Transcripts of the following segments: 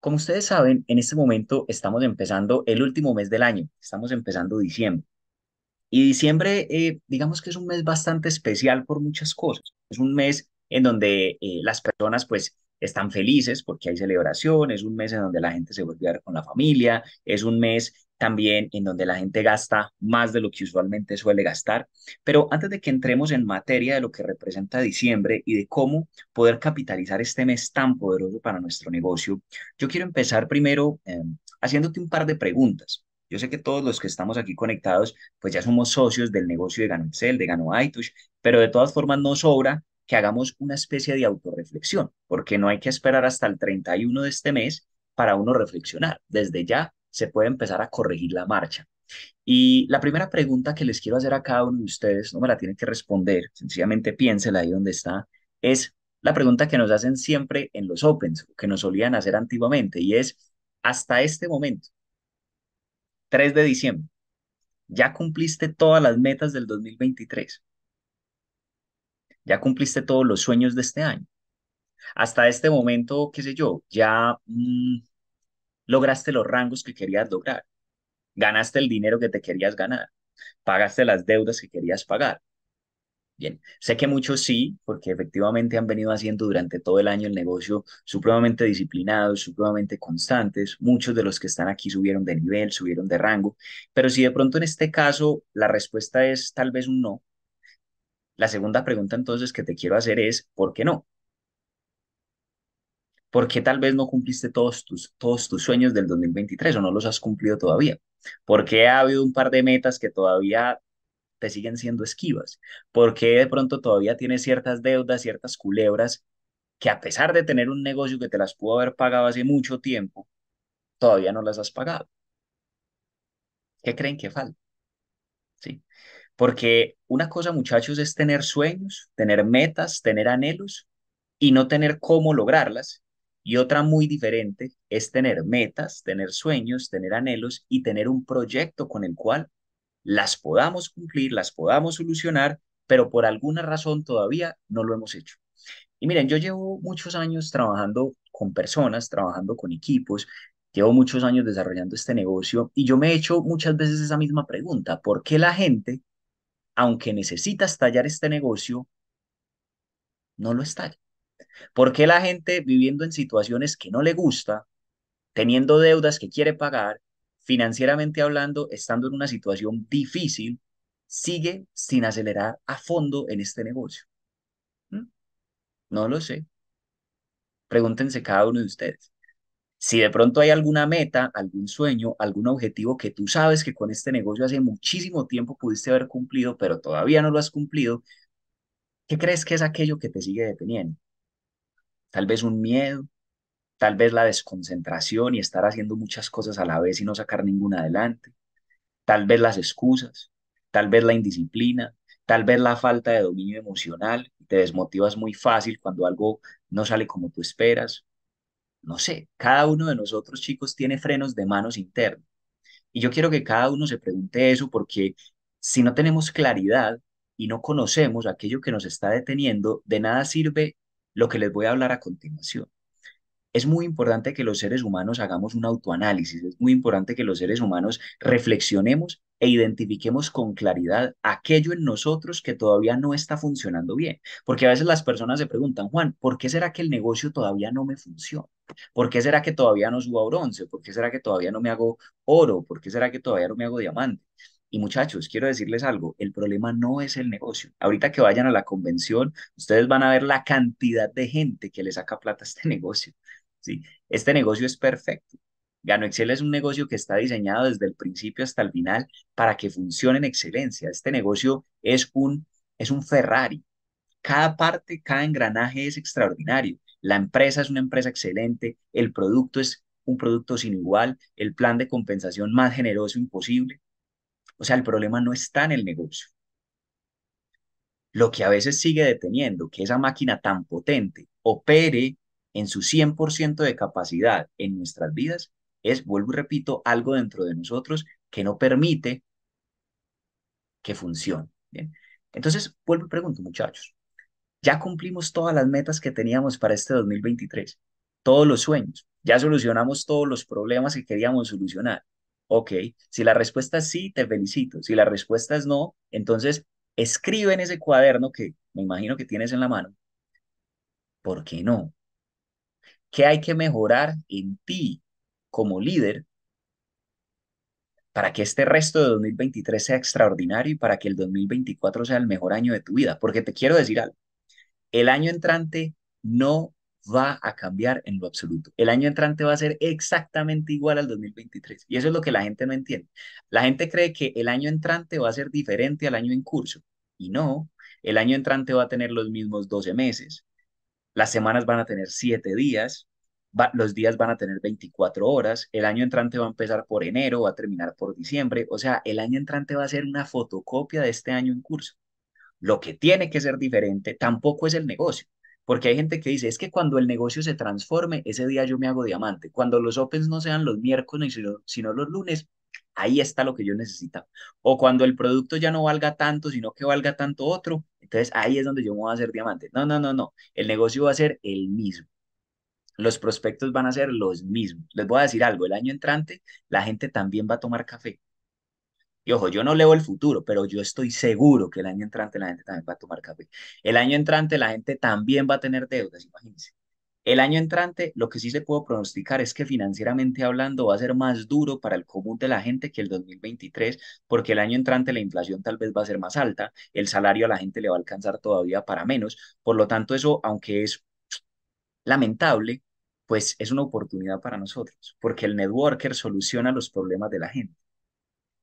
Como ustedes saben, en este momento estamos empezando el último mes del año, estamos empezando diciembre. Y diciembre, eh, digamos que es un mes bastante especial por muchas cosas. Es un mes en donde eh, las personas pues están felices porque hay celebración, es un mes en donde la gente se vuelve a ver con la familia, es un mes también en donde la gente gasta más de lo que usualmente suele gastar. Pero antes de que entremos en materia de lo que representa diciembre y de cómo poder capitalizar este mes tan poderoso para nuestro negocio, yo quiero empezar primero eh, haciéndote un par de preguntas. Yo sé que todos los que estamos aquí conectados, pues ya somos socios del negocio de Gano de Gano pero de todas formas nos sobra que hagamos una especie de autorreflexión, porque no hay que esperar hasta el 31 de este mes para uno reflexionar. Desde ya se puede empezar a corregir la marcha. Y la primera pregunta que les quiero hacer a cada uno de ustedes, no me la tienen que responder, sencillamente piénsela ahí donde está, es la pregunta que nos hacen siempre en los Opens, que nos solían hacer antiguamente, y es, hasta este momento, 3 de diciembre, ¿ya cumpliste todas las metas del 2023? ¿Ya cumpliste todos los sueños de este año? Hasta este momento, qué sé yo, ya... Mm, lograste los rangos que querías lograr, ganaste el dinero que te querías ganar, pagaste las deudas que querías pagar. Bien, sé que muchos sí, porque efectivamente han venido haciendo durante todo el año el negocio supremamente disciplinados, supremamente constantes. Muchos de los que están aquí subieron de nivel, subieron de rango, pero si de pronto en este caso la respuesta es tal vez un no, la segunda pregunta entonces que te quiero hacer es, ¿por qué no? porque tal vez no cumpliste todos tus, todos tus sueños del 2023 o no los has cumplido todavía, porque ha habido un par de metas que todavía te siguen siendo esquivas, porque de pronto todavía tienes ciertas deudas, ciertas culebras que a pesar de tener un negocio que te las pudo haber pagado hace mucho tiempo, todavía no las has pagado. ¿Qué creen que falta? Sí. Porque una cosa, muchachos, es tener sueños, tener metas, tener anhelos y no tener cómo lograrlas y otra muy diferente es tener metas, tener sueños, tener anhelos y tener un proyecto con el cual las podamos cumplir, las podamos solucionar, pero por alguna razón todavía no lo hemos hecho. Y miren, yo llevo muchos años trabajando con personas, trabajando con equipos, llevo muchos años desarrollando este negocio y yo me he hecho muchas veces esa misma pregunta, ¿por qué la gente, aunque necesita estallar este negocio, no lo estalla? ¿Por qué la gente viviendo en situaciones que no le gusta, teniendo deudas que quiere pagar, financieramente hablando, estando en una situación difícil, sigue sin acelerar a fondo en este negocio? ¿Mm? No lo sé. Pregúntense cada uno de ustedes. Si de pronto hay alguna meta, algún sueño, algún objetivo que tú sabes que con este negocio hace muchísimo tiempo pudiste haber cumplido, pero todavía no lo has cumplido, ¿qué crees que es aquello que te sigue deteniendo? tal vez un miedo, tal vez la desconcentración y estar haciendo muchas cosas a la vez y no sacar ninguna adelante, tal vez las excusas, tal vez la indisciplina, tal vez la falta de dominio emocional, te desmotivas muy fácil cuando algo no sale como tú esperas. No sé, cada uno de nosotros chicos tiene frenos de manos internos. Y yo quiero que cada uno se pregunte eso porque si no tenemos claridad y no conocemos aquello que nos está deteniendo, de nada sirve lo que les voy a hablar a continuación. Es muy importante que los seres humanos hagamos un autoanálisis, es muy importante que los seres humanos reflexionemos e identifiquemos con claridad aquello en nosotros que todavía no está funcionando bien. Porque a veces las personas se preguntan, Juan, ¿por qué será que el negocio todavía no me funciona? ¿Por qué será que todavía no subo a bronce? ¿Por qué será que todavía no me hago oro? ¿Por qué será que todavía no me hago diamante? Y muchachos, quiero decirles algo, el problema no es el negocio. Ahorita que vayan a la convención, ustedes van a ver la cantidad de gente que le saca plata a este negocio. ¿sí? Este negocio es perfecto. Gano Excel es un negocio que está diseñado desde el principio hasta el final para que funcione en excelencia. Este negocio es un, es un Ferrari. Cada parte, cada engranaje es extraordinario. La empresa es una empresa excelente, el producto es un producto sin igual, el plan de compensación más generoso imposible o sea, el problema no está en el negocio. Lo que a veces sigue deteniendo que esa máquina tan potente opere en su 100% de capacidad en nuestras vidas es, vuelvo y repito, algo dentro de nosotros que no permite que funcione. Entonces, vuelvo y pregunto, muchachos, ya cumplimos todas las metas que teníamos para este 2023, todos los sueños, ya solucionamos todos los problemas que queríamos solucionar, Ok, si la respuesta es sí, te felicito. Si la respuesta es no, entonces escribe en ese cuaderno que me imagino que tienes en la mano. ¿Por qué no? ¿Qué hay que mejorar en ti como líder para que este resto de 2023 sea extraordinario y para que el 2024 sea el mejor año de tu vida? Porque te quiero decir algo. El año entrante no va a cambiar en lo absoluto. El año entrante va a ser exactamente igual al 2023. Y eso es lo que la gente no entiende. La gente cree que el año entrante va a ser diferente al año en curso. Y no, el año entrante va a tener los mismos 12 meses. Las semanas van a tener 7 días. los días van a tener 24 horas, el año entrante va a empezar por enero, va a terminar por diciembre, o sea, el año entrante va a ser una fotocopia de este año en curso. Lo que tiene que ser diferente tampoco es el negocio, porque hay gente que dice, es que cuando el negocio se transforme, ese día yo me hago diamante. Cuando los opens no sean los miércoles, sino, los lunes, ahí está lo que yo necesito. O cuando el producto ya no valga tanto, sino que valga tanto otro, entonces ahí es donde yo me voy a hacer diamante. No, no, no, no. El negocio va a ser el mismo. Los prospectos van a ser los mismos. Les voy a decir algo, el año entrante la gente también va a tomar café. Y ojo, yo no leo el futuro, pero yo estoy seguro que el año entrante la gente también va a tomar café. El año entrante la gente también va a tener deudas, imagínense. El año entrante, lo que sí se puedo pronosticar es que financieramente hablando va a ser más duro para el común de la gente que el 2023, porque el año entrante la inflación tal vez va a ser más alta, el salario a la gente le va a alcanzar todavía para menos. Por lo tanto, eso, aunque es lamentable, pues es una oportunidad para nosotros, porque el networker soluciona los problemas de la gente.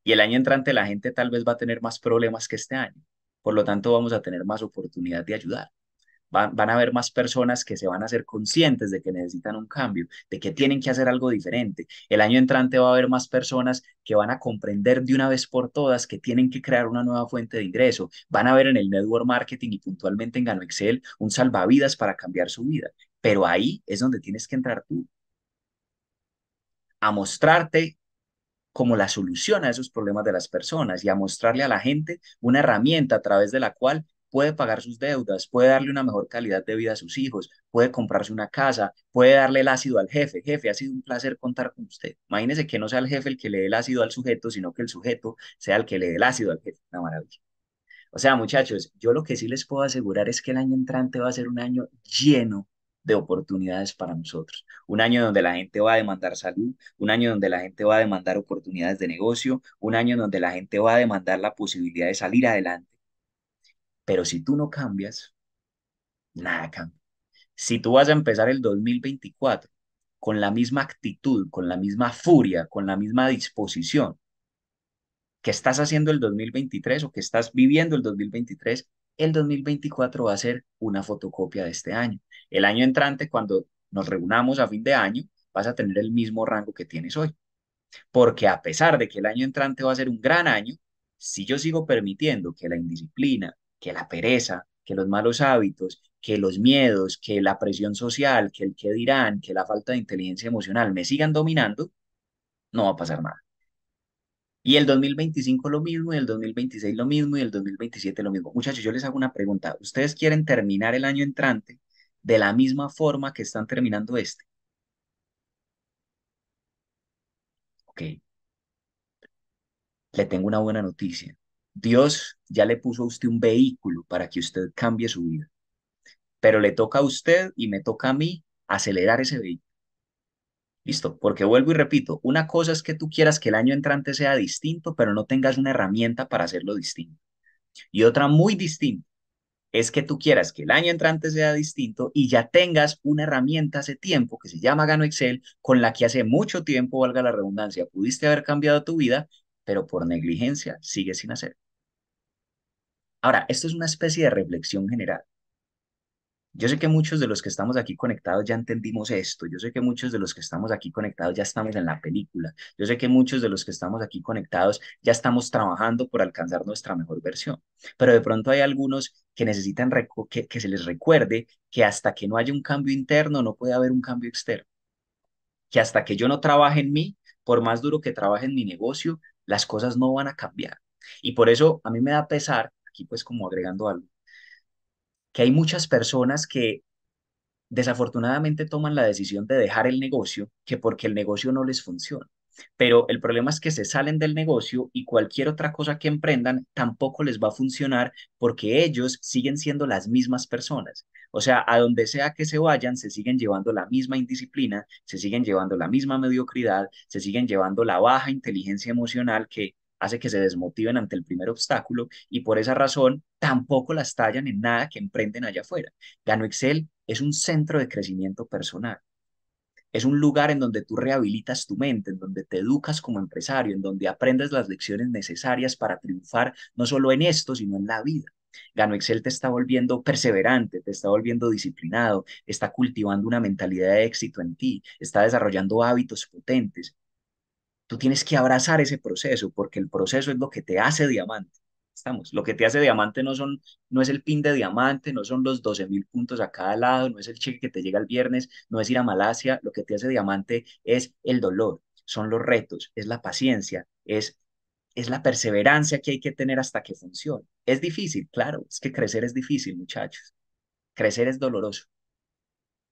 Y el año entrante la gente tal vez va a tener más problemas que este año. Por lo tanto, vamos a tener más oportunidad de ayudar. Van, a haber más personas que se van a ser conscientes de que necesitan un cambio, de que tienen que hacer algo diferente. El año entrante va a haber más personas que van a comprender de una vez por todas que tienen que crear una nueva fuente de ingreso. Van a ver en el network marketing y puntualmente en Gano Excel un salvavidas para cambiar su vida. Pero ahí es donde tienes que entrar tú a mostrarte como la solución a esos problemas de las personas y a mostrarle a la gente una herramienta a través de la cual puede pagar sus deudas, puede darle una mejor calidad de vida a sus hijos, puede comprarse una casa, puede darle el ácido al jefe. Jefe, ha sido un placer contar con usted. Imagínese que no sea el jefe el que le dé el ácido al sujeto, sino que el sujeto sea el que le dé el ácido al jefe. Una maravilla. O sea, muchachos, yo lo que sí les puedo asegurar es que el año entrante va a ser un año lleno de oportunidades para nosotros. Un año donde la gente va a demandar salud, un año donde la gente va a demandar oportunidades de negocio, un año donde la gente va a demandar la posibilidad de salir adelante. Pero si tú no cambias, nada cambia. Si tú vas a empezar el 2024 con la misma actitud, con la misma furia, con la misma disposición, que estás haciendo el 2023 o que estás viviendo el 2023 el 2024 va a ser una fotocopia de este año. El año entrante, cuando nos reunamos a fin de año, vas a tener el mismo rango que tienes hoy. Porque a pesar de que el año entrante va a ser un gran año, si yo sigo permitiendo que la indisciplina, que la pereza, que los malos hábitos, que los miedos, que la presión social, que el que dirán, que la falta de inteligencia emocional me sigan dominando, no va a pasar nada. Y el 2025 lo mismo, y el 2026 lo mismo, y el 2027 lo mismo. Muchachos, yo les hago una pregunta. ¿Ustedes quieren terminar el año entrante de la misma forma que están terminando este? Ok. Le tengo una buena noticia. Dios ya le puso a usted un vehículo para que usted cambie su vida. Pero le toca a usted y me toca a mí acelerar ese vehículo. Listo, porque vuelvo y repito, una cosa es que tú quieras que el año entrante sea distinto, pero no tengas una herramienta para hacerlo distinto. Y otra muy distinta es que tú quieras que el año entrante sea distinto y ya tengas una herramienta hace tiempo que se llama Gano Excel, con la que hace mucho tiempo, valga la redundancia, pudiste haber cambiado tu vida, pero por negligencia sigues sin hacerlo. Ahora, esto es una especie de reflexión general. Yo sé que muchos de los que estamos aquí conectados ya entendimos esto, yo sé que muchos de los que estamos aquí conectados ya estamos en la película, yo sé que muchos de los que estamos aquí conectados ya estamos trabajando por alcanzar nuestra mejor versión, pero de pronto hay algunos que necesitan que, se les recuerde que hasta que no haya un cambio interno no puede haber un cambio externo, que hasta que yo no trabaje en mí, por más duro que trabaje en mi negocio, las cosas no van a cambiar. Y por eso a mí me da pesar, aquí pues como agregando algo, que hay muchas personas que desafortunadamente toman la decisión de dejar el negocio que porque el negocio no les funciona. Pero el problema es que se salen del negocio y cualquier otra cosa que emprendan tampoco les va a funcionar porque ellos siguen siendo las mismas personas. O sea, a donde sea que se vayan, se siguen llevando la misma indisciplina, se siguen llevando la misma mediocridad, se siguen llevando la baja inteligencia emocional que hace que se desmotiven ante el primer obstáculo y por esa razón tampoco las tallan en nada que emprenden allá afuera. Gano Excel es un centro de crecimiento personal. Es un lugar en donde tú rehabilitas tu mente, en donde te educas como empresario, en donde aprendes las lecciones necesarias para triunfar no solo en esto, sino en la vida. Gano Excel te está volviendo perseverante, te está volviendo disciplinado, está cultivando una mentalidad de éxito en ti, está desarrollando hábitos potentes, tú tienes que abrazar ese proceso, porque el proceso es lo que te hace diamante. Estamos, lo que te hace diamante no, son, no es el pin de diamante, no son los 12 mil puntos a cada lado, no es el cheque que te llega el viernes, no es ir a Malasia, lo que te hace diamante es el dolor, son los retos, es la paciencia, es, es la perseverancia que hay que tener hasta que funcione. Es difícil, claro, es que crecer es difícil, muchachos. Crecer es doloroso,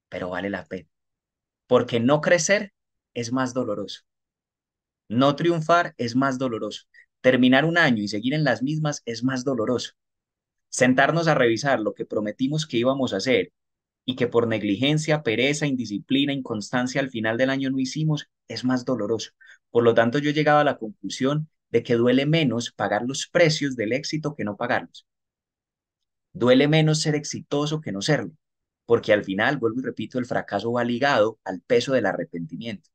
pero vale la pena, porque no crecer es más doloroso. No triunfar es más doloroso. Terminar un año y seguir en las mismas es más doloroso. Sentarnos a revisar lo que prometimos que íbamos a hacer y que por negligencia, pereza, indisciplina, inconstancia al final del año no hicimos es más doloroso. Por lo tanto, yo he llegado a la conclusión de que duele menos pagar los precios del éxito que no pagarlos. Duele menos ser exitoso que no serlo, porque al final, vuelvo y repito, el fracaso va ligado al peso del arrepentimiento.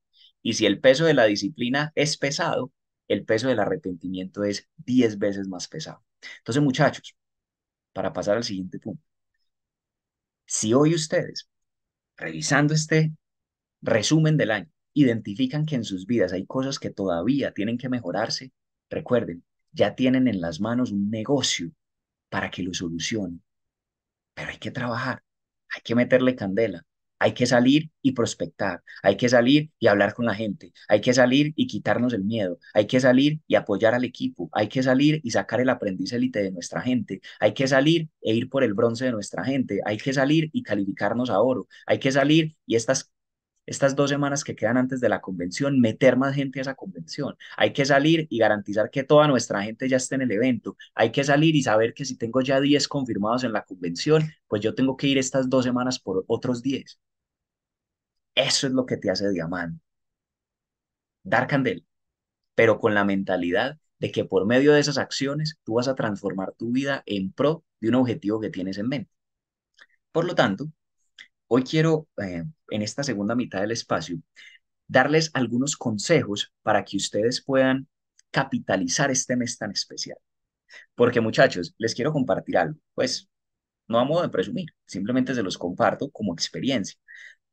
Y si el peso de la disciplina es pesado, el peso del arrepentimiento es 10 veces más pesado. Entonces, muchachos, para pasar al siguiente punto, si hoy ustedes, revisando este resumen del año, identifican que en sus vidas hay cosas que todavía tienen que mejorarse, recuerden, ya tienen en las manos un negocio para que lo solucionen. Pero hay que trabajar, hay que meterle candela, hay que salir y prospectar, hay que salir y hablar con la gente, hay que salir y quitarnos el miedo, hay que salir y apoyar al equipo, hay que salir y sacar el aprendiz élite de nuestra gente, hay que salir e ir por el bronce de nuestra gente, hay que salir y calificarnos a oro, hay que salir y estas estas dos semanas que quedan antes de la convención, meter más gente a esa convención. Hay que salir y garantizar que toda nuestra gente ya esté en el evento. Hay que salir y saber que si tengo ya 10 confirmados en la convención, pues yo tengo que ir estas dos semanas por otros 10. Eso es lo que te hace diamante. Dar candel pero con la mentalidad de que por medio de esas acciones tú vas a transformar tu vida en pro de un objetivo que tienes en mente. Por lo tanto, hoy quiero, eh, en esta segunda mitad del espacio, darles algunos consejos para que ustedes puedan capitalizar este mes tan especial. Porque muchachos, les quiero compartir algo. Pues no a modo de presumir, simplemente se los comparto como experiencia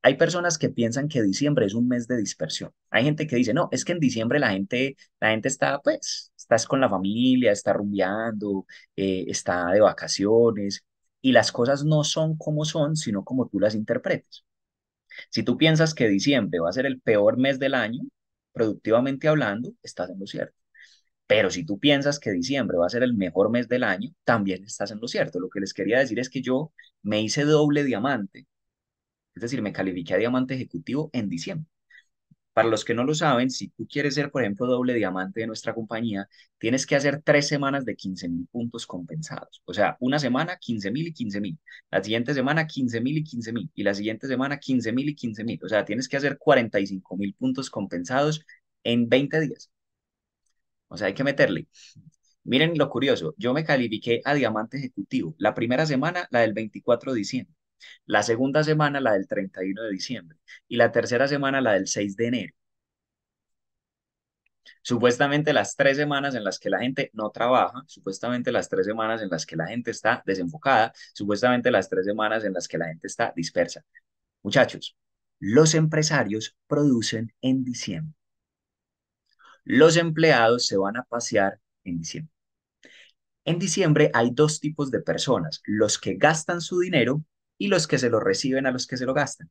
hay personas que piensan que diciembre es un mes de dispersión. Hay gente que dice, no, es que en diciembre la gente, la gente está, pues, estás con la familia, está rumbeando, eh, está de vacaciones, y las cosas no son como son, sino como tú las interpretas. Si tú piensas que diciembre va a ser el peor mes del año, productivamente hablando, estás en lo cierto. Pero si tú piensas que diciembre va a ser el mejor mes del año, también estás en lo cierto. Lo que les quería decir es que yo me hice doble diamante es decir, me califiqué a diamante ejecutivo en diciembre. Para los que no lo saben, si tú quieres ser, por ejemplo, doble diamante de nuestra compañía, tienes que hacer tres semanas de 15 mil puntos compensados. O sea, una semana 15 mil y 15 mil, la siguiente semana 15 mil y 15 mil, y la siguiente semana 15 mil y 15 mil. O sea, tienes que hacer 45 mil puntos compensados en 20 días. O sea, hay que meterle. Miren lo curioso, yo me califiqué a diamante ejecutivo. La primera semana, la del 24 de diciembre la segunda semana la del 31 de diciembre y la tercera semana la del 6 de enero. Supuestamente las tres semanas en las que la gente no trabaja, supuestamente las tres semanas en las que la gente está desenfocada, supuestamente las tres semanas en las que la gente está dispersa. Muchachos, los empresarios producen en diciembre. Los empleados se van a pasear en diciembre. En diciembre hay dos tipos de personas, los que gastan su dinero y los que se lo reciben a los que se lo gastan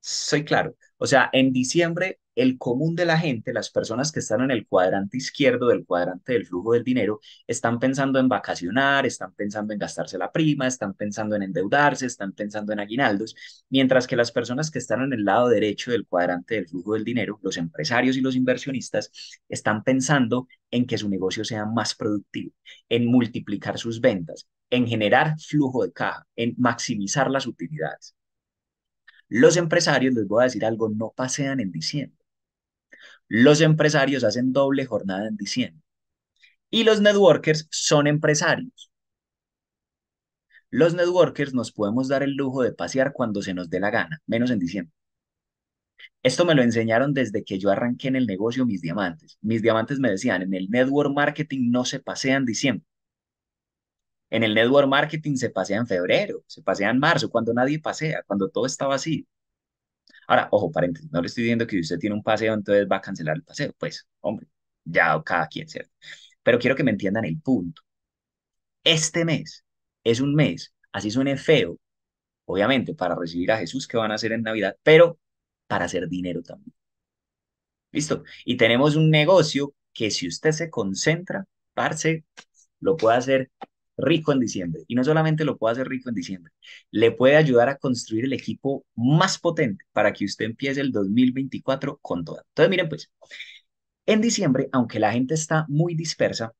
soy claro. O sea, en diciembre el común de la gente, las personas que están en el cuadrante izquierdo del cuadrante del flujo del dinero, están pensando en vacacionar, están pensando en gastarse la prima, están pensando en endeudarse, están pensando en aguinaldos, mientras que las personas que están en el lado derecho del cuadrante del flujo del dinero, los empresarios y los inversionistas, están pensando en que su negocio sea más productivo, en multiplicar sus ventas, en generar flujo de caja, en maximizar las utilidades. Los empresarios, les voy a decir algo, no pasean en diciembre. Los empresarios hacen doble jornada en diciembre. Y los networkers son empresarios. Los networkers nos podemos dar el lujo de pasear cuando se nos dé la gana, menos en diciembre. Esto me lo enseñaron desde que yo arranqué en el negocio mis diamantes. Mis diamantes me decían, en el network marketing no se pasean en diciembre. En el network marketing se pasea en febrero, se pasea en marzo, cuando nadie pasea, cuando todo está vacío. Ahora, ojo, paréntesis, no le estoy diciendo que usted tiene un paseo, entonces va a cancelar el paseo. Pues, hombre, ya cada quien, ¿cierto? Pero quiero que me entiendan el punto. Este mes es un mes, así suene feo, obviamente, para recibir a Jesús que van a hacer en Navidad, pero para hacer dinero también. ¿Listo? Y tenemos un negocio que si usted se concentra, parce, lo puede hacer rico en diciembre. Y no solamente lo puede hacer rico en diciembre, le puede ayudar a construir el equipo más potente para que usted empiece el 2024 con todo. Entonces, miren pues, en diciembre, aunque la gente está muy dispersa,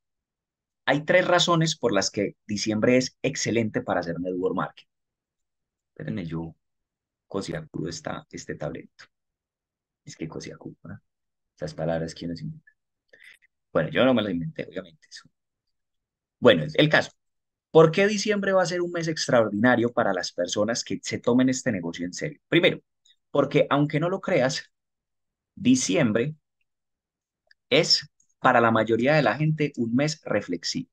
hay tres razones por las que diciembre es excelente para hacer network marketing. Espérenme, yo Cosiacu, está este tableto. Es que Cosiacu, ¿verdad? Esas palabras ¿quiénes inventan? Bueno, yo no me las inventé, obviamente. Eso. Bueno, el caso. ¿Por qué diciembre va a ser un mes extraordinario para las personas que se tomen este negocio en serio? Primero, porque aunque no lo creas, diciembre es para la mayoría de la gente un mes reflexivo.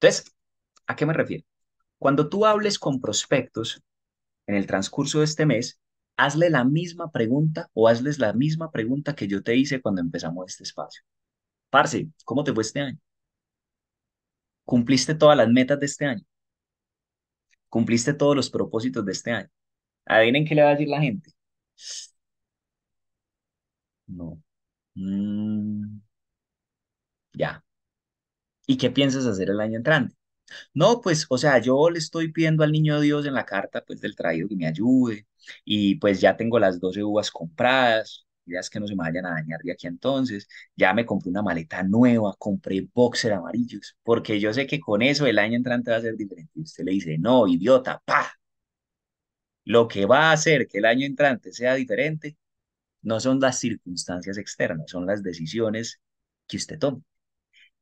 Entonces, ¿a qué me refiero? Cuando tú hables con prospectos en el transcurso de este mes, hazle la misma pregunta o hazles la misma pregunta que yo te hice cuando empezamos este espacio. Parce, ¿cómo te fue este año? cumpliste todas las metas de este año, cumpliste todos los propósitos de este año. Adivinen qué le va a decir la gente. No. Mm. ya. ¿Y qué piensas hacer el año entrante? No, pues, o sea, yo le estoy pidiendo al niño de Dios en la carta, pues, del traído que me ayude, y pues ya tengo las 12 uvas compradas, ideas que no se me vayan a dañar de aquí entonces. Ya me compré una maleta nueva, compré boxer amarillos, porque yo sé que con eso el año entrante va a ser diferente. Y usted le dice, no, idiota, pa. Lo que va a hacer que el año entrante sea diferente no son las circunstancias externas, son las decisiones que usted toma.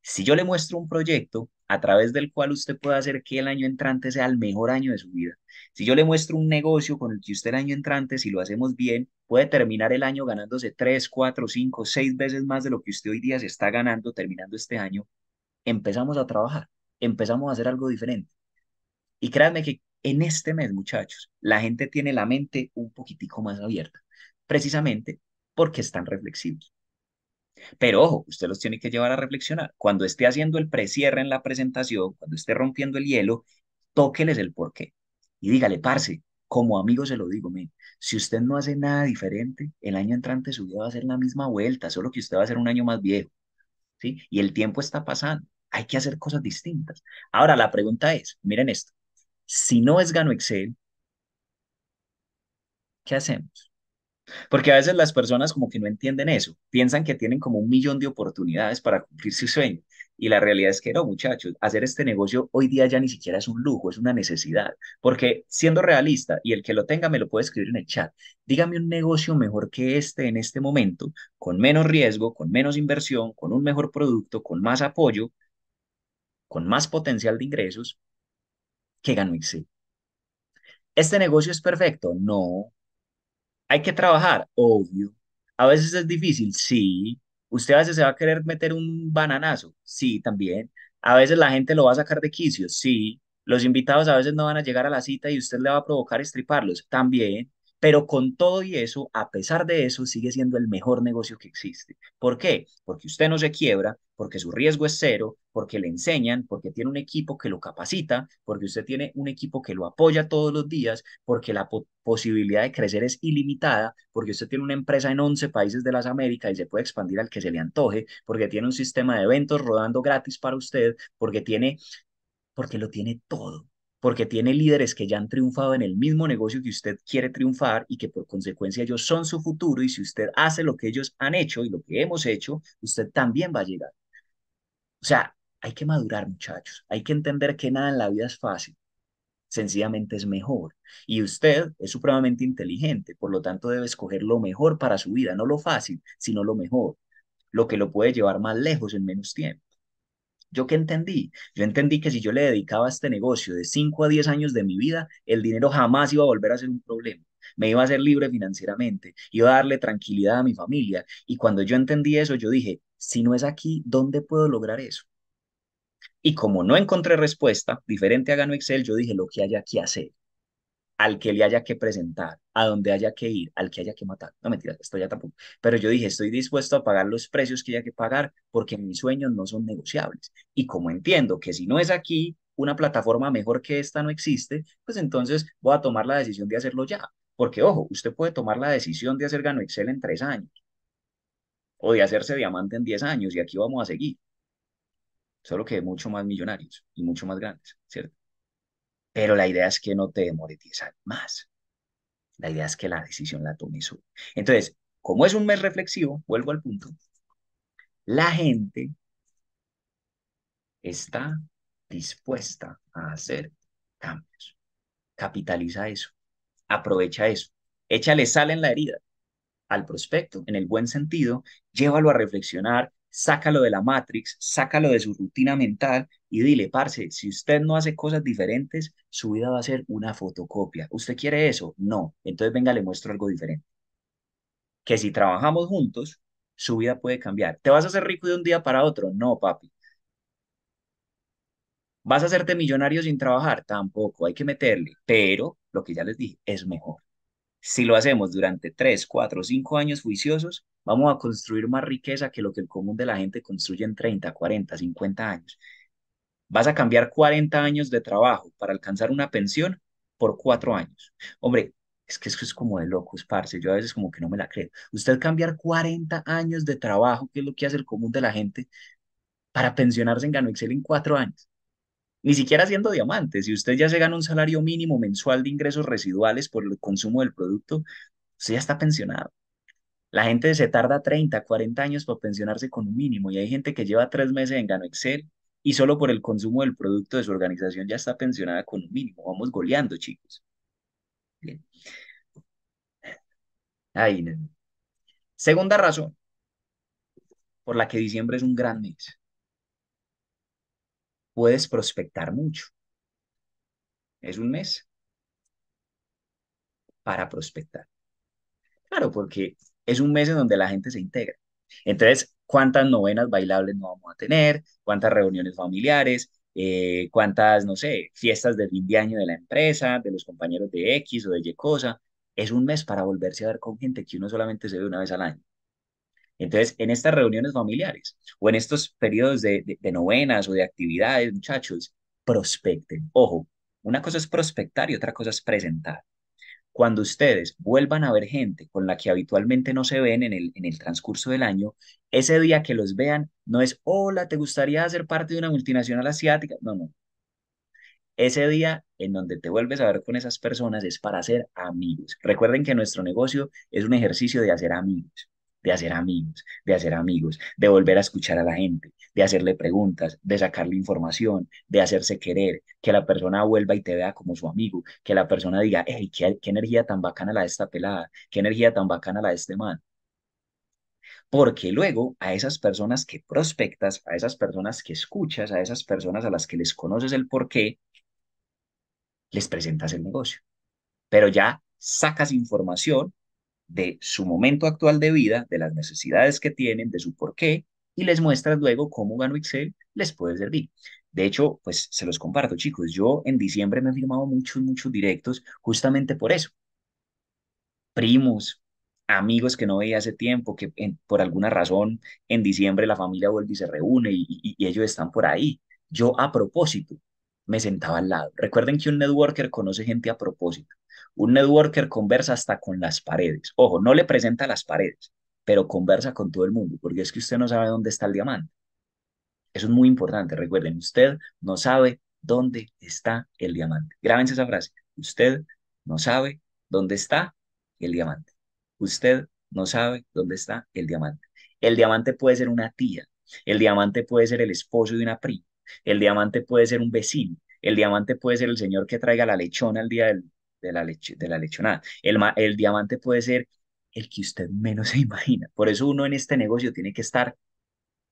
Si yo le muestro un proyecto a través del cual usted puede hacer que el año entrante sea el mejor año de su vida, si yo le muestro un negocio con el que usted el año entrante, si lo hacemos bien, puede terminar el año ganándose 3, 4, 5, seis veces más de lo que usted hoy día se está ganando terminando este año, empezamos a trabajar, empezamos a hacer algo diferente. Y créanme que en este mes, muchachos, la gente tiene la mente un poquitico más abierta, precisamente porque están reflexivos. Pero ojo, usted los tiene que llevar a reflexionar. Cuando esté haciendo el precierre en la presentación, cuando esté rompiendo el hielo, tóqueles el porqué. Y dígale, parce, como amigo se lo digo, men, si usted no hace nada diferente, el año entrante su vida va a ser la misma vuelta, solo que usted va a ser un año más viejo. ¿sí? Y el tiempo está pasando. Hay que hacer cosas distintas. Ahora, la pregunta es, miren esto, si no es Gano Excel, ¿qué hacemos? Porque a veces las personas como que no entienden eso, piensan que tienen como un millón de oportunidades para cumplir su sueño. Y la realidad es que no, muchachos, hacer este negocio hoy día ya ni siquiera es un lujo, es una necesidad. Porque siendo realista, y el que lo tenga me lo puede escribir en el chat, dígame un negocio mejor que este en este momento, con menos riesgo, con menos inversión, con un mejor producto, con más apoyo, con más potencial de ingresos, que ganó sí. ¿Este negocio es perfecto? No, hay que trabajar, obvio. A veces es difícil, sí. Usted a veces se va a querer meter un bananazo, sí, también. A veces la gente lo va a sacar de quicio, sí. Los invitados a veces no van a llegar a la cita y usted le va a provocar estriparlos, también. Pero con todo y eso, a pesar de eso, sigue siendo el mejor negocio que existe. ¿Por qué? Porque usted no se quiebra, porque su riesgo es cero, porque le enseñan, porque tiene un equipo que lo capacita, porque usted tiene un equipo que lo apoya todos los días, porque la posibilidad de crecer es ilimitada, porque usted tiene una empresa en 11 países de las Américas y se puede expandir al que se le antoje, porque tiene un sistema de eventos rodando gratis para usted, porque tiene porque lo tiene todo porque tiene líderes que ya han triunfado en el mismo negocio que usted quiere triunfar y que por consecuencia ellos son su futuro y si usted hace lo que ellos han hecho y lo que hemos hecho, usted también va a llegar. O sea, hay que madurar muchachos, hay que entender que nada en la vida es fácil, sencillamente es mejor. Y usted es supremamente inteligente, por lo tanto debe escoger lo mejor para su vida, no lo fácil, sino lo mejor, lo que lo puede llevar más lejos en menos tiempo. ¿Yo qué entendí? Yo entendí que si yo le dedicaba a este negocio de 5 a 10 años de mi vida, el dinero jamás iba a volver a ser un problema. Me iba a ser libre financieramente, iba a darle tranquilidad a mi familia. Y cuando yo entendí eso, yo dije, si no es aquí, ¿dónde puedo lograr eso? Y como no encontré respuesta, diferente a Gano Excel, yo dije, lo que haya aquí hacer al que le haya que presentar, a donde haya que ir, al que haya que matar. No mentira, esto ya tampoco. Pero yo dije, estoy dispuesto a pagar los precios que haya que pagar porque mis sueños no son negociables. Y como entiendo que si no es aquí, una plataforma mejor que esta no existe, pues entonces voy a tomar la decisión de hacerlo ya. Porque, ojo, usted puede tomar la decisión de hacer Gano Excel en tres años o de hacerse diamante en diez años y aquí vamos a seguir. Solo que mucho más millonarios y mucho más grandes, ¿cierto? Pero la idea es que no te demonetizan más. La idea es que la decisión la tomes tú. Entonces, como es un mes reflexivo, vuelvo al punto, la gente está dispuesta a hacer cambios. Capitaliza eso, aprovecha eso, échale sal en la herida al prospecto, en el buen sentido, llévalo a reflexionar, sácalo de la Matrix, sácalo de su rutina mental y dile, parce, si usted no hace cosas diferentes, su vida va a ser una fotocopia. ¿Usted quiere eso? No. Entonces venga, le muestro algo diferente. Que si trabajamos juntos, su vida puede cambiar. ¿Te vas a hacer rico de un día para otro? No, papi. ¿Vas a hacerte millonario sin trabajar? Tampoco, hay que meterle. Pero, lo que ya les dije, es mejor. Si lo hacemos durante 3, 4, 5 años juiciosos, vamos a construir más riqueza que lo que el común de la gente construye en 30, 40, 50 años. Vas a cambiar 40 años de trabajo para alcanzar una pensión por cuatro años. Hombre, es que eso es como de locos, parce. Yo a veces como que no me la creo. Usted cambiar 40 años de trabajo, que es lo que hace el común de la gente, para pensionarse en Gano Excel en cuatro años. Ni siquiera siendo diamantes. Si usted ya se gana un salario mínimo mensual de ingresos residuales por el consumo del producto, usted ya está pensionado. La gente se tarda 30, 40 años para pensionarse con un mínimo y hay gente que lleva tres meses en Gano Excel y solo por el consumo del producto de su organización ya está pensionada con un mínimo. Vamos goleando, chicos. Segunda razón por la que diciembre es un gran mes. Puedes prospectar mucho. Es un mes para prospectar. Claro, porque es un mes en donde la gente se integra. Entonces, ¿cuántas novenas bailables no vamos a tener? ¿Cuántas reuniones familiares? Eh, ¿Cuántas, no sé, fiestas de fin de año de la empresa, de los compañeros de X o de Y cosa? Es un mes para volverse a ver con gente que uno solamente se ve una vez al año. Entonces, en estas reuniones familiares o en estos periodos de novenas o de actividades, muchachos, prospecten. Ojo, una cosa es prospectar y otra cosa es presentar. Cuando ustedes vuelvan a ver gente con la que habitualmente no se ven en el, en el transcurso del año, ese día que los vean no es, hola, ¿te gustaría hacer parte de una multinacional asiática? No, no. Ese día en donde te vuelves a ver con esas personas es para hacer amigos. Recuerden que nuestro negocio es un ejercicio de hacer amigos, de hacer amigos, de hacer amigos, de volver a escuchar a la gente, de hacerle preguntas, de sacarle información, de hacerse querer, que la persona vuelva y te vea como su amigo, que la persona diga, hey, qué, qué energía tan bacana la de esta pelada, qué energía tan bacana la de este man porque luego a esas personas que prospectas, a esas personas que escuchas, a esas personas a las que les conoces el porqué, les presentas el negocio. Pero ya sacas información de su momento actual de vida, de las necesidades que tienen, de su porqué, y les muestras luego cómo Gano Excel les puede servir. De hecho, pues se los comparto, chicos. Yo en diciembre me he firmado muchos, muchos directos justamente por eso. Primos, amigos que no veía hace tiempo, que por alguna razón en diciembre la familia vuelve y se reúne y ellos están por ahí. Yo a propósito me sentaba al lado. Recuerden que un networker conoce gente a propósito. Un networker conversa hasta con las paredes. Ojo, no le presenta las paredes, pero conversa con todo el mundo, porque es que usted no sabe dónde está el diamante. Eso es muy importante, recuerden, usted no sabe dónde está el diamante. Grábense esa frase, usted no sabe dónde está el diamante. Usted no sabe dónde está el diamante. El diamante puede ser una tía, el diamante puede ser el esposo de una prima, el diamante puede ser un vecino, el diamante puede ser el señor que traiga la lechona el día del, de, la de la lechonada, el, el diamante puede ser el que usted menos se imagina. Por eso uno en este negocio tiene que estar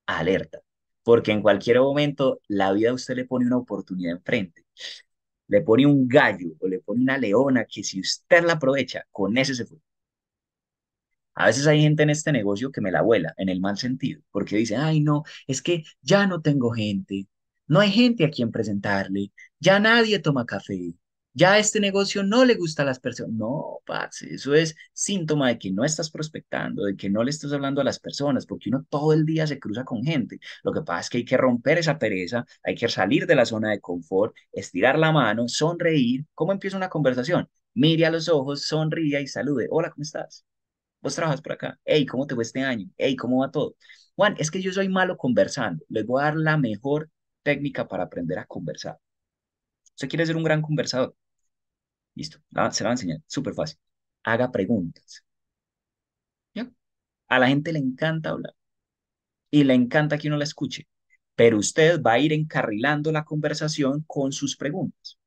alerta, porque en cualquier momento la vida a usted le pone una oportunidad enfrente, le pone un gallo o le pone una leona que si usted la aprovecha, con ese se fue. A veces hay gente en este negocio que me la vuela, en el mal sentido, porque dice, ay no, es que ya no tengo gente, no hay gente a quien presentarle, ya nadie toma café, ya este negocio no le gusta a las personas. No, Patsy, eso es síntoma de que no estás prospectando, de que no le estás hablando a las personas, porque uno todo el día se cruza con gente. Lo que pasa es que hay que romper esa pereza, hay que salir de la zona de confort, estirar la mano, sonreír. ¿Cómo empieza una conversación? Mire a los ojos, sonríe y salude. Hola, ¿cómo estás? Vos trabajas por acá. Hey, ¿cómo te fue este año? Hey, ¿cómo va todo? Juan, es que yo soy malo conversando. Les voy a dar la mejor técnica para aprender a conversar. Usted quiere ser un gran conversador Listo, se la va a enseñar, súper fácil. Haga preguntas. ¿Ya? A la gente le encanta hablar y le encanta que uno la escuche, pero usted va a ir encarrilando la conversación con sus preguntas.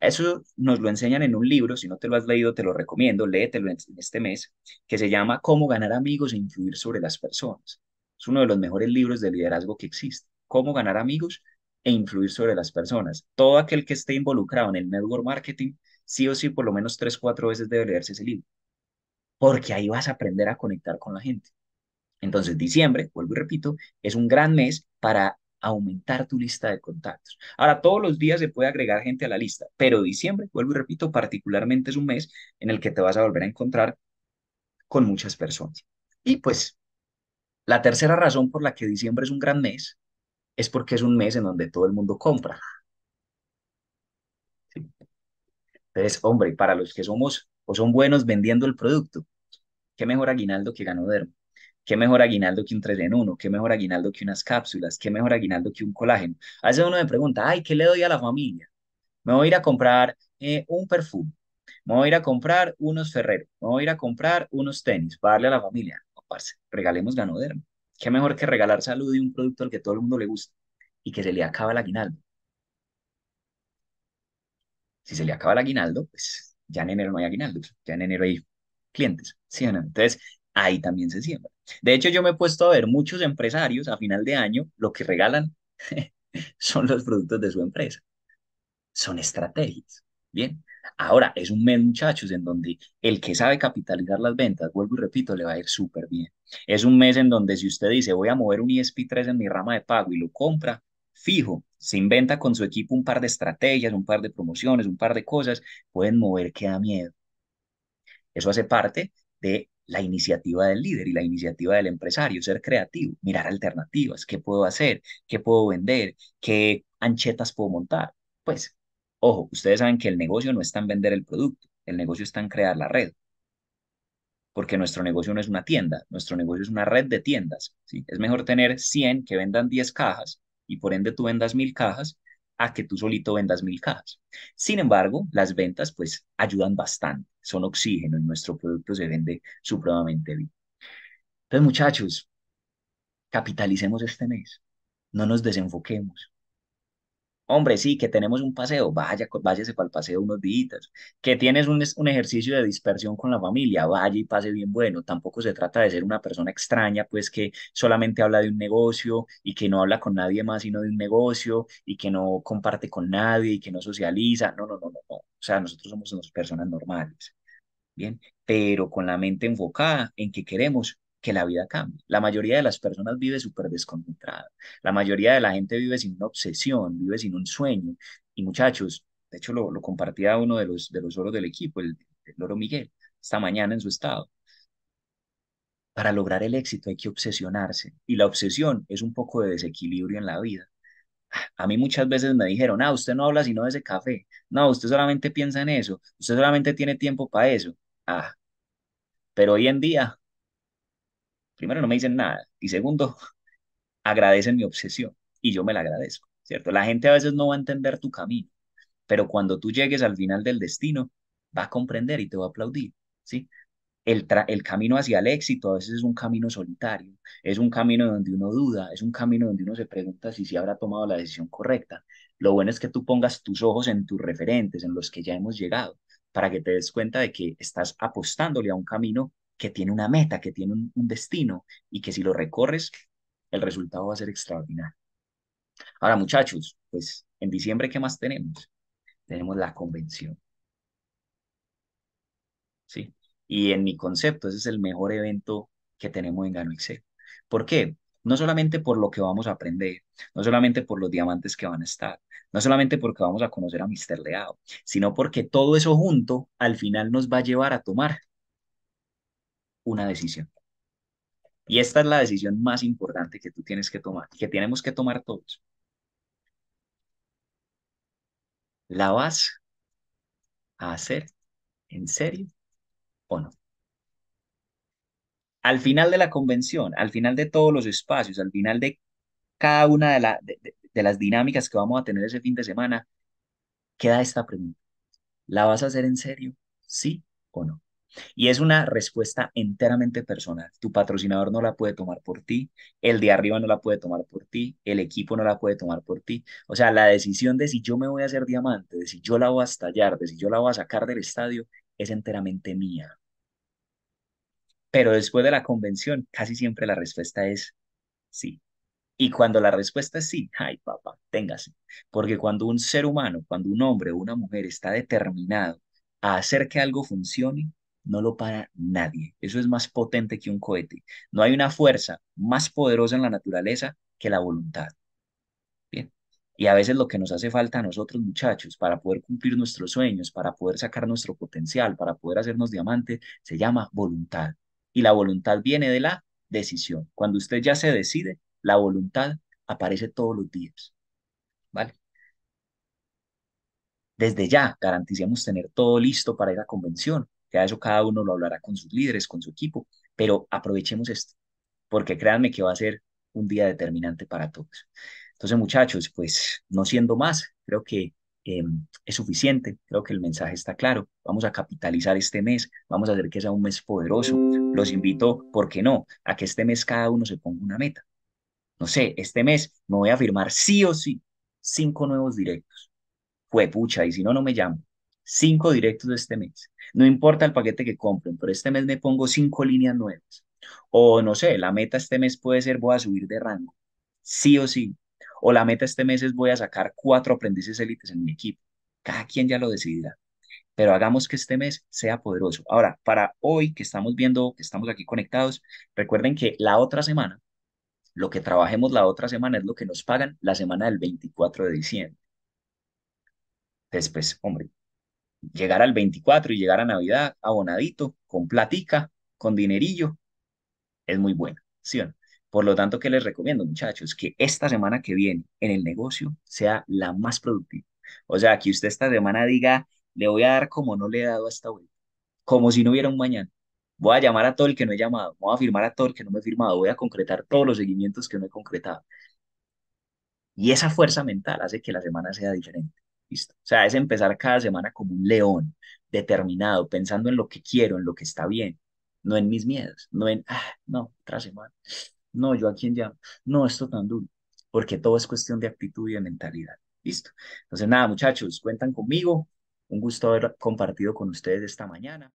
Eso nos lo enseñan en un libro, si no te lo has leído, te lo recomiendo, léetelo en este mes, que se llama Cómo ganar amigos e influir sobre las personas. Es uno de los mejores libros de liderazgo que existe. Cómo ganar amigos e influir sobre las personas. Todo aquel que esté involucrado en el network marketing, sí o sí, por lo menos tres, cuatro veces debe leerse ese libro, porque ahí vas a aprender a conectar con la gente. Entonces, diciembre, vuelvo y repito, es un gran mes para aumentar tu lista de contactos. Ahora, todos los días se puede agregar gente a la lista, pero diciembre, vuelvo y repito, particularmente es un mes en el que te vas a volver a encontrar con muchas personas. Y pues, la tercera razón por la que diciembre es un gran mes es porque es un mes en donde todo el mundo compra. Entonces, hombre, para los que somos o son buenos vendiendo el producto, qué mejor aguinaldo que Ganoderma? qué mejor aguinaldo que un 3 en 1, qué mejor aguinaldo que unas cápsulas, qué mejor aguinaldo que un colágeno. A veces uno me pregunta, ay, ¿qué le doy a la familia? Me voy a ir a comprar eh, un perfume, me voy a ir a comprar unos ferreros. me voy a ir a comprar unos tenis para darle a la familia. regalemos Ganodermo qué mejor que regalar salud y un producto al que todo el mundo le gusta y que se le acaba el aguinaldo. Si se le acaba el aguinaldo, pues ya en enero no hay aguinaldos, ya en enero hay clientes, Entonces, ahí también se siembra. De hecho, yo me he puesto a ver muchos empresarios a final de año, lo que regalan son los productos de su empresa. Son estrategias, ¿bien? Ahora, es un mes, muchachos, en donde el que sabe capitalizar las ventas, vuelvo y repito, le va a ir súper bien. Es un mes en donde si usted dice, voy a mover un e ESP3 en mi rama de pago y lo compra, fijo, se inventa con su equipo un par de estrategias, un par de promociones, un par de cosas, pueden mover que da miedo. Eso hace parte de la iniciativa del líder y la iniciativa del empresario, ser creativo, mirar alternativas, qué puedo hacer, qué puedo vender, qué anchetas puedo montar. Pues Ojo, ustedes saben que el negocio no está en vender el producto, el negocio está en crear la red. Porque nuestro negocio no es una tienda, nuestro negocio es una red de tiendas. ¿sí? Es mejor tener 100 que vendan 10 cajas y por ende tú vendas 1000 cajas a que tú solito vendas 1000 cajas. Sin embargo, las ventas pues ayudan bastante, son oxígeno y nuestro producto se vende supremamente bien. Entonces muchachos, capitalicemos este mes, no nos desenfoquemos, hombre, sí, que tenemos un paseo, vaya, váyase para el paseo unos días, que tienes un, ejercicio de dispersión con la familia, vaya y pase bien bueno, tampoco se trata de ser una persona extraña, pues que solamente habla de un negocio y que no habla con nadie más sino de un negocio y que no comparte con nadie y que no socializa, no, no, no, no, no. o sea, nosotros somos personas normales, bien, pero con la mente enfocada en que queremos que la vida cambie. La mayoría de las personas vive súper desconcentrada. La mayoría de la gente vive sin una obsesión, vive sin un sueño. Y muchachos, de hecho lo, compartía uno de los, de los oros del equipo, el, el oro Miguel, esta mañana en su estado. Para lograr el éxito hay que obsesionarse. Y la obsesión es un poco de desequilibrio en la vida. A mí muchas veces me dijeron, ah, usted no habla sino de ese café. No, usted solamente piensa en eso. Usted solamente tiene tiempo para eso. Ah, pero hoy en día primero no me dicen nada y segundo, agradecen mi obsesión y yo me la agradezco, ¿cierto? La gente a veces no va a entender tu camino, pero cuando tú llegues al final del destino, va a comprender y te va a aplaudir, ¿sí? El, camino hacia el éxito a veces es un camino solitario, es un camino donde uno duda, es un camino donde uno se pregunta si se habrá tomado la decisión correcta. Lo bueno es que tú pongas tus ojos en tus referentes, en los que ya hemos llegado, para que te des cuenta de que estás apostándole a un camino que tiene una meta, que tiene un, destino y que si lo recorres, el resultado va a ser extraordinario. Ahora, muchachos, pues en diciembre, ¿qué más tenemos? Tenemos la convención. ¿Sí? Y en mi concepto, ese es el mejor evento que tenemos en Gano Excel. ¿Por qué? No solamente por lo que vamos a aprender, no solamente por los diamantes que van a estar, no solamente porque vamos a conocer a Mr. Leao, sino porque todo eso junto al final nos va a llevar a tomar una decisión. Y esta es la decisión más importante que tú tienes que tomar, que tenemos que tomar todos. ¿La vas a hacer en serio o no? Al final de la convención, al final de todos los espacios, al final de cada una de, las dinámicas que vamos a tener ese fin de semana, queda esta pregunta. ¿La vas a hacer en serio? ¿Sí o no? Y es una respuesta enteramente personal. Tu patrocinador no la puede tomar por ti, el de arriba no la puede tomar por ti, el equipo no la puede tomar por ti. O sea, la decisión de si yo me voy a hacer diamante, de si yo la voy a estallar, de si yo la voy a sacar del estadio, es enteramente mía. Pero después de la convención, casi siempre la respuesta es sí. Y cuando la respuesta es sí, ay papá, téngase. Porque cuando un ser humano, cuando un hombre o una mujer está determinado a hacer que algo funcione, no lo para nadie. Eso es más potente que un cohete. No hay una fuerza más poderosa en la naturaleza que la voluntad. Bien. Y a veces lo que nos hace falta a nosotros, muchachos, para poder cumplir nuestros sueños, para poder sacar nuestro potencial, para poder hacernos diamantes, se llama voluntad. Y la voluntad viene de la decisión. Cuando usted ya se decide, la voluntad aparece todos los días. ¿Vale? Desde ya garantizamos tener todo listo para ir a convención, a eso cada uno lo hablará con sus líderes, con su equipo, pero aprovechemos esto, porque créanme que va a ser un día determinante para todos. Entonces, muchachos, pues no siendo más, creo que em, es suficiente, creo que el mensaje está claro. Vamos a capitalizar este mes, vamos a hacer que sea un mes poderoso. Los invito, ¿por qué no?, a que este mes cada uno se ponga una meta. No sé, este mes me voy a firmar sí o sí cinco nuevos directos. Fue pucha, y si no, no me llamo cinco directos de este mes. No importa el paquete que compren, pero este mes me pongo cinco líneas nuevas. O no sé, la meta este mes puede ser voy a subir de rango, sí o sí. O la meta este mes es voy a sacar cuatro aprendices élites en mi equipo. Cada quien ya lo decidirá. Pero hagamos que este mes sea poderoso. Ahora, para hoy que estamos viendo, que estamos aquí conectados, recuerden que la otra semana, lo que trabajemos la otra semana es lo que nos pagan la semana del 24 de diciembre. Después, hombre, llegar al 24 y llegar a Navidad abonadito, con platica, con dinerillo, es muy bueno, ¿sí Por lo tanto, ¿qué les recomiendo, muchachos? Que esta semana que viene en el negocio sea la más productiva. O sea, que usted esta semana diga, le voy a dar como no le he dado hasta hoy, como si no hubiera un mañana. Voy a llamar a todo el que no he llamado, voy a firmar a todo el que no me he firmado, voy a concretar todos los seguimientos que no he concretado. Y esa fuerza mental hace que la semana sea diferente. Listo. O sea, es empezar cada semana como un león, determinado, pensando en lo que quiero, en lo que está bien, no en mis miedos, no en, ah, no, otra semana, no, yo a quién llamo, no, esto tan duro, porque todo es cuestión de actitud y de mentalidad. Listo. Entonces, nada, muchachos, cuentan conmigo. Un gusto haber compartido con ustedes esta mañana.